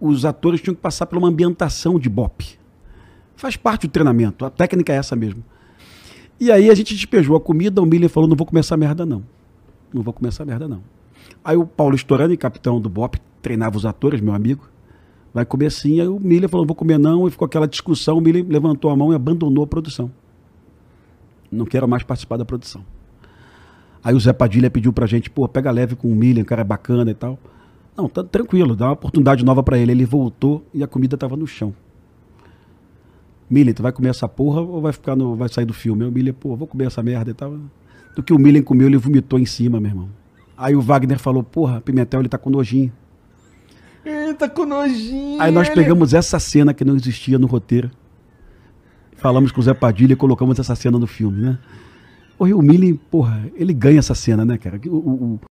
os atores tinham que passar por uma ambientação de BOP. Faz parte do treinamento, a técnica é essa mesmo. E aí a gente despejou a comida, o Miller falou, não vou começar merda não. Não vou começar merda não. Aí o Paulo Storani, capitão do BOP, treinava os atores, meu amigo, vai comer sim. Aí o Miller falou, não vou comer não, e ficou aquela discussão, o Miller levantou a mão e abandonou a produção. Não quero mais participar da produção. Aí o Zé Padilha pediu pra gente, pô, pega leve com o Miller, o cara é bacana e tal. Não, tá tranquilo, dá uma oportunidade nova para ele. Ele voltou e a comida tava no chão. Milen, tu vai comer essa porra ou vai ficar no, vai sair do filme? o Milen, pô, vou comer essa merda e tal. Do que o Milen comeu, ele vomitou em cima, meu irmão. Aí o Wagner falou, porra, Pimentel, ele tá com nojinho. Ele tá com nojinho. Aí nós pegamos ele... essa cena que não existia no roteiro. Falamos com o Zé Padilha e colocamos essa cena no filme, né? O Milen, porra, ele ganha essa cena, né, cara? o, o